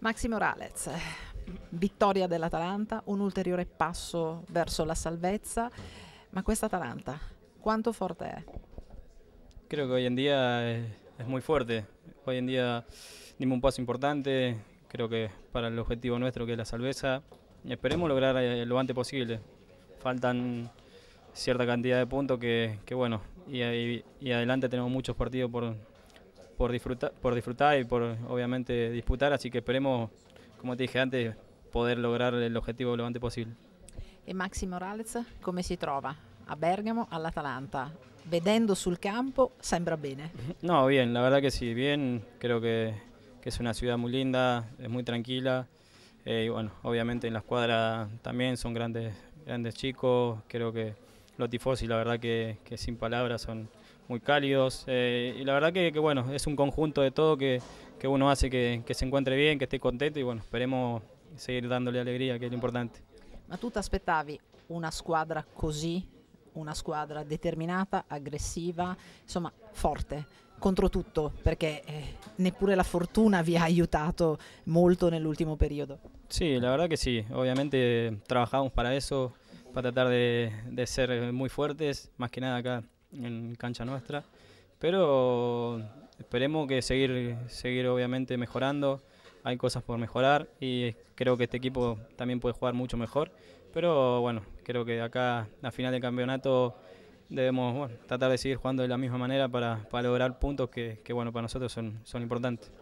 Maximo Ralez, vittoria dell'Atalanta, un ulteriore passo verso la salvezza, ma questa Atalanta, ¿cuánto forte è? Creo che oggi in día è, es, muy fuerte. Hoy en día dimos un passo importante, creo que para el objetivo nuestro que es la salveza. Esperemos lograrlo eh, lo antes possibile. Faltan cierta quantità di punti che, que bueno, e y, y adelante tenemos muchos partidos por, por disfrutar, por disfrutar y por obviamente disputar, así que esperemos, como te dije antes, poder lograr el objetivo lo antes posible. ¿Y e Maxi Morales ¿Cómo se trova a Bergamo, Atalanta? Vedendo sul campo sembra bene. No, bien, la verdad que sí, bien, creo que, es una ciudad muy linda, es muy tranquila. Eh, y bueno, obviamente en la escuadra también son grandes, grandes chicos, creo que los tifosi, la verdad que, sin palabras son muy cálidos. Eh, y la verdad que, bueno, es un conjunto de todo que, que uno hace que, se encuentre bien, que esté contento y bueno, esperemos seguir dándole alegría, que es lo importante. Ma te esperabas una squadra così, una squadra determinada agresiva, insomma forte, contro tutto, porque eh, neppure la fortuna vi ha aiutato molto último periodo. Sí, la verdad que sí, obviamente trabajamos para eso, para tratar de, ser muy fuertes, más que nada acá en cancha nuestra. Pero esperemos que seguir, seguir obviamente mejorando. Hay cosas por mejorar y creo que este equipo también puede jugar mucho mejor. Pero bueno, creo que acá en la final del campeonato debemos tratar de seguir jugando de la misma manera para, lograr puntos que, bueno, para nosotros son, son importantes.